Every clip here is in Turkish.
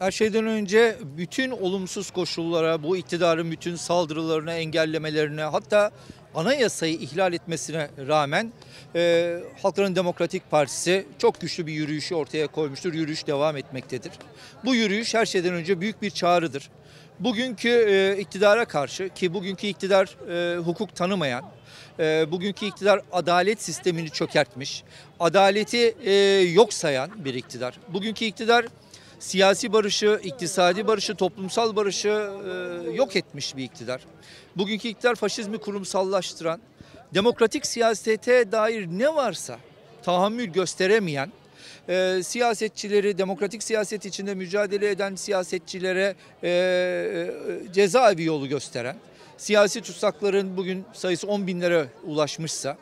Her şeyden önce bütün olumsuz koşullara, bu iktidarın bütün saldırılarını engellemelerine, hatta anayasayı ihlal etmesine rağmen e, Halkların Demokratik Partisi çok güçlü bir yürüyüşü ortaya koymuştur. Yürüyüş devam etmektedir. Bu yürüyüş her şeyden önce büyük bir çağrıdır. Bugünkü e, iktidara karşı ki bugünkü iktidar e, hukuk tanımayan, e, bugünkü iktidar adalet sistemini çökertmiş, adaleti e, yok sayan bir iktidar. Bugünkü iktidar siyasi barışı, iktisadi barışı, toplumsal barışı e, yok etmiş bir iktidar. Bugünkü iktidar faşizmi kurumsallaştıran, demokratik siyasete dair ne varsa tahammül gösteremeyen, e, siyasetçileri, demokratik siyaset içinde mücadele eden siyasetçilere e, e, cezaevi yolu gösteren, siyasi tutsakların bugün sayısı 10 binlere ulaşmışsa,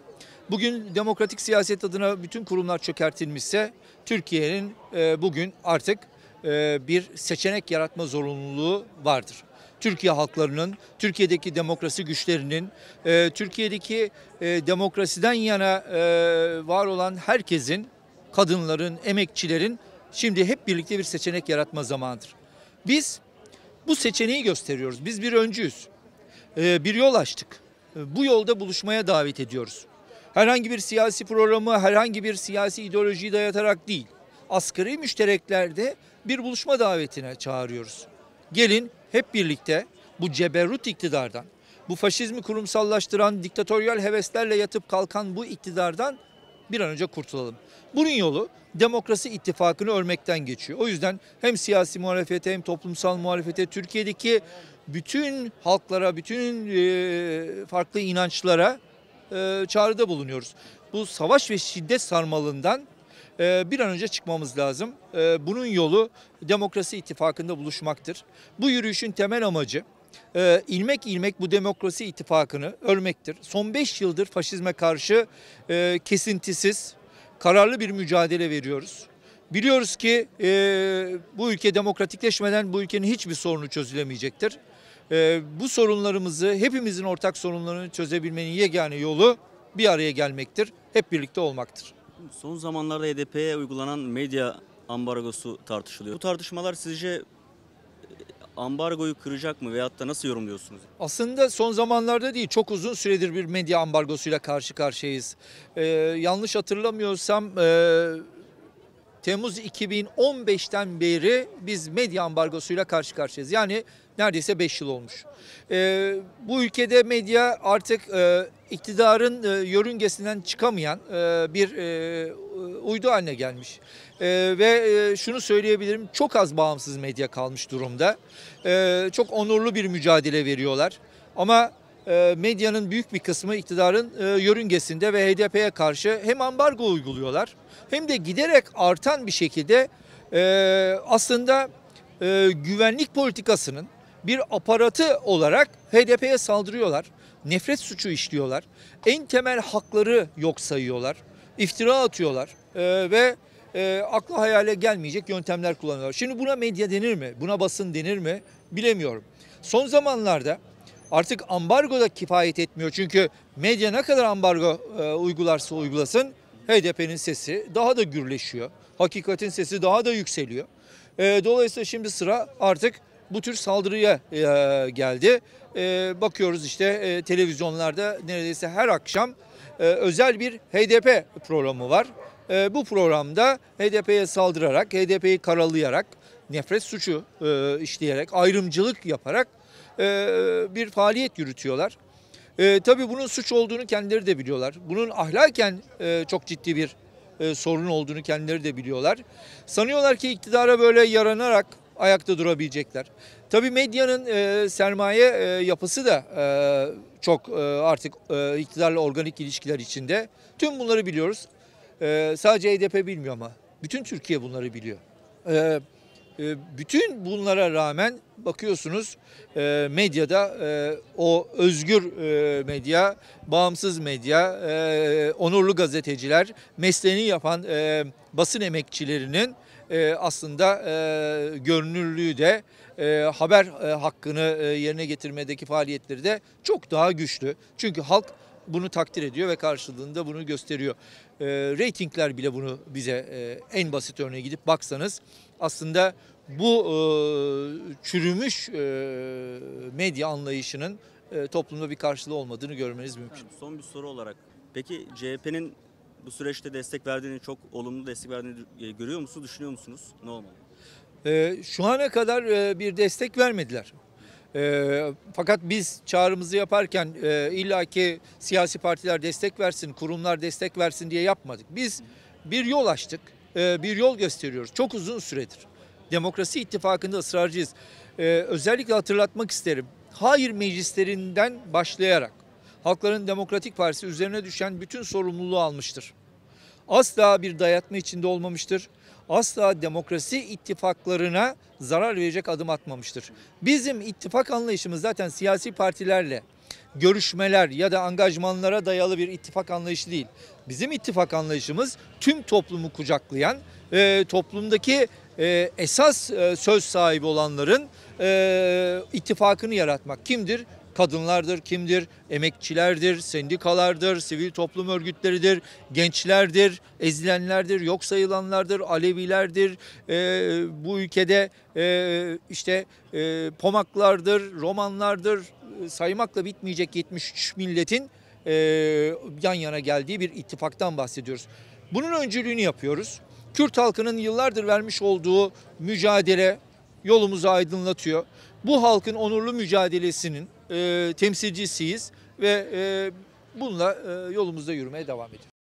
bugün demokratik siyaset adına bütün kurumlar çökertilmişse, Türkiye'nin e, bugün artık e, bir seçenek yaratma zorunluluğu vardır. Türkiye halklarının, Türkiye'deki demokrasi güçlerinin, e, Türkiye'deki e, demokrasiden yana var olan herkesin, kadınların, emekçilerin şimdi hep birlikte bir seçenek yaratma zamanıdır. Biz bu seçeneği gösteriyoruz. Biz bir öncüyüz. bir yol açtık. bu yolda buluşmaya davet ediyoruz. Herhangi bir siyasi programı, herhangi bir siyasi ideolojiyi dayatarak değil asgari müştereklerde bir buluşma davetine çağırıyoruz. Gelin hep birlikte bu ceberrut iktidardan, bu faşizmi kurumsallaştıran diktatöryal heveslerle yatıp kalkan bu iktidardan bir an önce kurtulalım. Bunun yolu demokrasi ittifakını örmekten geçiyor. O yüzden hem siyasi muhalefete hem toplumsal muhalefete Türkiye'deki bütün halklara, bütün e, farklı inançlara e, çağrıda bulunuyoruz. Bu savaş ve şiddet sarmalından ee, bir an önce çıkmamız lazım. Ee, bunun yolu demokrasi ittifakında buluşmaktır. Bu yürüyüşün temel amacı e, ilmek ilmek bu demokrasi ittifakını örmektir. Son 5 yıldır faşizme karşı e, kesintisiz, kararlı bir mücadele veriyoruz. Biliyoruz ki e, bu ülke demokratikleşmeden bu ülkenin hiçbir sorunu çözülemeyecektir. E, bu sorunlarımızı, hepimizin ortak sorunlarını çözebilmenin yegane yolu bir araya gelmektir, hep birlikte olmaktır. Son zamanlarda HDP'ye e uygulanan medya ambargosu tartışılıyor. Bu tartışmalar sizce e, ambargoyu kıracak mı veyahut da nasıl yorumluyorsunuz? Aslında son zamanlarda değil çok uzun süredir bir medya ambargosuyla karşı karşıyayız. Ee, yanlış hatırlamıyorsam e, Temmuz 2015'ten beri biz medya ambargosuyla karşı karşıyayız. Yani neredeyse 5 yıl olmuş. E, bu ülkede medya artık e, iktidarın e, yörüngesinden çıkamayan e, bir e, uydu haline gelmiş. E, ve e, şunu söyleyebilirim çok az bağımsız medya kalmış durumda. E, çok onurlu bir mücadele veriyorlar. Ama e, medyanın büyük bir kısmı iktidarın e, yörüngesinde ve HDP'ye karşı hem ambargo uyguluyorlar hem de giderek artan bir şekilde e, aslında güvenlik politikasının bir aparatı olarak HDP'ye saldırıyorlar. Nefret suçu işliyorlar. En temel hakları yok sayıyorlar. İftira atıyorlar ve e, akla hayale gelmeyecek yöntemler kullanıyorlar. Şimdi buna medya denir mi? Buna basın denir mi? Bilemiyorum. Son zamanlarda Artık ambargo da kifayet etmiyor. Çünkü medya ne kadar ambargo e, uygularsa uygulasın HDP'nin sesi daha da gürleşiyor. Hakikatin sesi daha da yükseliyor. E, dolayısıyla şimdi sıra artık bu tür saldırıya e, geldi. E, bakıyoruz işte e, televizyonlarda neredeyse her akşam e, özel bir HDP programı var. E, bu programda HDP'ye saldırarak, HDP'yi karalayarak, nefret suçu e, işleyerek, ayrımcılık yaparak e, bir faaliyet yürütüyorlar. E, tabii bunun suç olduğunu kendileri de biliyorlar. Bunun ahlaken e, çok ciddi bir e, sorun olduğunu kendileri de biliyorlar. Sanıyorlar ki iktidara böyle yaranarak ayakta durabilecekler. Tabii medyanın e, sermaye e, yapısı da e, çok e, artık e, iktidarla organik ilişkiler içinde. Tüm bunları biliyoruz. E, sadece HDP e bilmiyor ama bütün Türkiye bunları biliyor. E, ee, bütün bunlara rağmen bakıyorsunuz e, medyada e, o özgür e, medya, bağımsız medya, onurlu gazeteciler, mesleğini yapan basın emekçilerinin aslında görünürlüğü de haber hakkını yerine getirmedeki faaliyetleri de çok daha güçlü. Çünkü halk bunu takdir ediyor ve karşılığında bunu gösteriyor. E, ee, ratingler bile bunu bize e, en basit örneğe gidip baksanız aslında bu e, çürümüş e, medya anlayışının e, toplumda bir karşılığı olmadığını görmeniz mümkün. Efendim, son bir soru olarak. Peki CHP'nin bu süreçte destek verdiğini çok olumlu destek verdiğini e, görüyor musunuz, düşünüyor musunuz? Ne olmalı? E, ee, şu ana kadar e, bir destek vermediler. E, fakat biz çağrımızı yaparken e, illaki siyasi partiler destek versin, kurumlar destek versin diye yapmadık. Biz bir yol açtık, e, bir yol gösteriyoruz. Çok uzun süredir. Demokrasi ittifakında ısrarcıyız. E, özellikle hatırlatmak isterim. Hayır meclislerinden başlayarak Halkların Demokratik Partisi üzerine düşen bütün sorumluluğu almıştır. Asla bir dayatma içinde olmamıştır asla demokrasi ittifaklarına zarar verecek adım atmamıştır. Bizim ittifak anlayışımız zaten siyasi partilerle görüşmeler ya da angajmanlara dayalı bir ittifak anlayışı değil. Bizim ittifak anlayışımız tüm toplumu kucaklayan, e, toplumdaki e, esas e, söz sahibi olanların e, ittifakını yaratmak. Kimdir? kadınlardır, kimdir? Emekçilerdir, sendikalardır, sivil toplum örgütleridir, gençlerdir, ezilenlerdir, yok sayılanlardır, Alevilerdir, e, bu ülkede e, işte e, pomaklardır, romanlardır, e, saymakla bitmeyecek 73 milletin e, yan yana geldiği bir ittifaktan bahsediyoruz. Bunun öncülüğünü yapıyoruz. Kürt halkının yıllardır vermiş olduğu mücadele yolumuzu aydınlatıyor. Bu halkın onurlu mücadelesinin e, temsilcisiyiz ve e, bununla e, yolumuzda yürümeye devam ediyoruz.